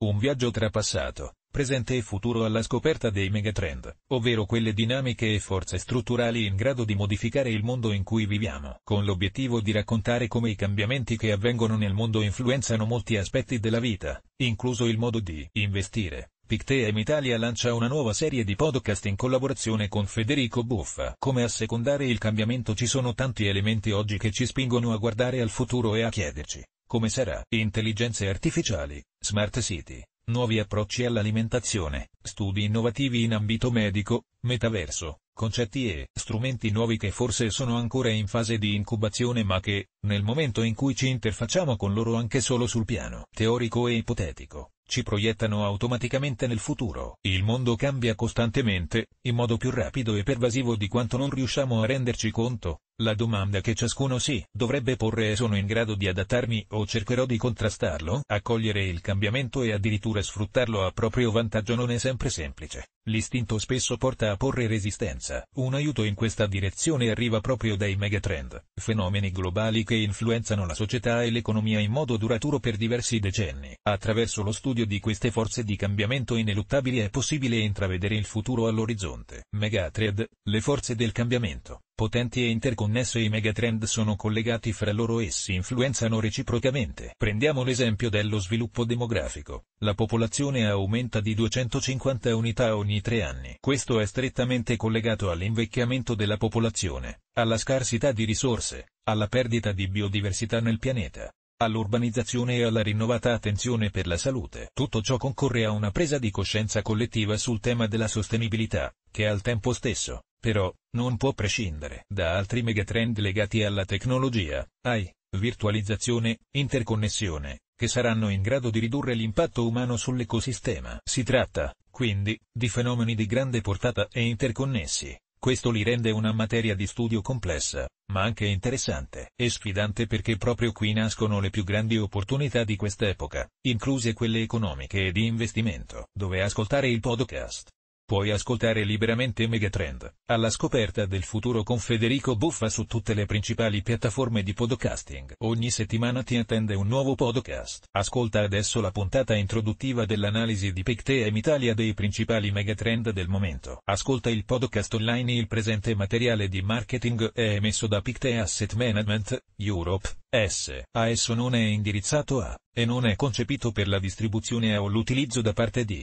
Un viaggio tra passato, presente e futuro alla scoperta dei megatrend, ovvero quelle dinamiche e forze strutturali in grado di modificare il mondo in cui viviamo, con l'obiettivo di raccontare come i cambiamenti che avvengono nel mondo influenzano molti aspetti della vita, incluso il modo di investire. Picteam Italia lancia una nuova serie di podcast in collaborazione con Federico Buffa. Come assecondare il cambiamento ci sono tanti elementi oggi che ci spingono a guardare al futuro e a chiederci, come sarà? Intelligenze artificiali, Smart City, nuovi approcci all'alimentazione, studi innovativi in ambito medico, metaverso, concetti e strumenti nuovi che forse sono ancora in fase di incubazione ma che, nel momento in cui ci interfacciamo con loro anche solo sul piano teorico e ipotetico, ci proiettano automaticamente nel futuro. Il mondo cambia costantemente, in modo più rapido e pervasivo di quanto non riusciamo a renderci conto, la domanda che ciascuno si dovrebbe porre è sono in grado di adattarmi o cercherò di contrastarlo? Accogliere il cambiamento e addirittura sfruttarlo a proprio vantaggio non è sempre semplice. L'istinto spesso porta a porre resistenza. Un aiuto in questa direzione arriva proprio dai megatrend, fenomeni globali che influenzano la società e l'economia in modo duraturo per diversi decenni. Attraverso lo studio di queste forze di cambiamento ineluttabili è possibile intravedere il futuro all'orizzonte. Megatrend, le forze del cambiamento potenti e interconnesse i megatrend sono collegati fra loro e si influenzano reciprocamente. Prendiamo l'esempio dello sviluppo demografico. La popolazione aumenta di 250 unità ogni tre anni. Questo è strettamente collegato all'invecchiamento della popolazione, alla scarsità di risorse, alla perdita di biodiversità nel pianeta all'urbanizzazione e alla rinnovata attenzione per la salute. Tutto ciò concorre a una presa di coscienza collettiva sul tema della sostenibilità, che al tempo stesso, però, non può prescindere da altri megatrend legati alla tecnologia, AI, virtualizzazione, interconnessione, che saranno in grado di ridurre l'impatto umano sull'ecosistema. Si tratta, quindi, di fenomeni di grande portata e interconnessi. Questo li rende una materia di studio complessa, ma anche interessante e sfidante perché proprio qui nascono le più grandi opportunità di quest'epoca, incluse quelle economiche e di investimento, dove ascoltare il podcast Puoi ascoltare liberamente Megatrend, alla scoperta del futuro con Federico Buffa su tutte le principali piattaforme di podcasting. Ogni settimana ti attende un nuovo podcast. Ascolta adesso la puntata introduttiva dell'analisi di PicTM Italia dei principali megatrend del momento. Ascolta il podcast online Il presente materiale di marketing è emesso da PicTe Asset Management, Europe, S. A esso non è indirizzato a, e non è concepito per la distribuzione o l'utilizzo da parte di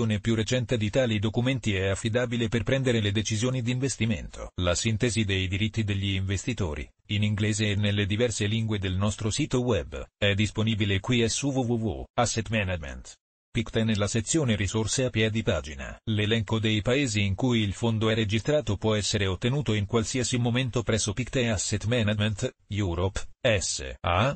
pubblicazione più recente di tali documenti è affidabile per prendere le decisioni di investimento. La sintesi dei diritti degli investitori, in inglese e nelle diverse lingue del nostro sito web, è disponibile qui su www.assetmanagement. nella sezione risorse a piedi pagina. L'elenco dei paesi in cui il fondo è registrato può essere ottenuto in qualsiasi momento presso Picte Asset Management, Europe, S.A.,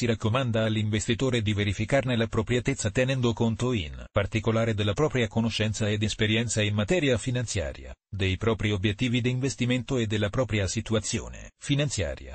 si raccomanda all'investitore di verificarne l'appropriatezza tenendo conto in particolare della propria conoscenza ed esperienza in materia finanziaria, dei propri obiettivi di investimento e della propria situazione finanziaria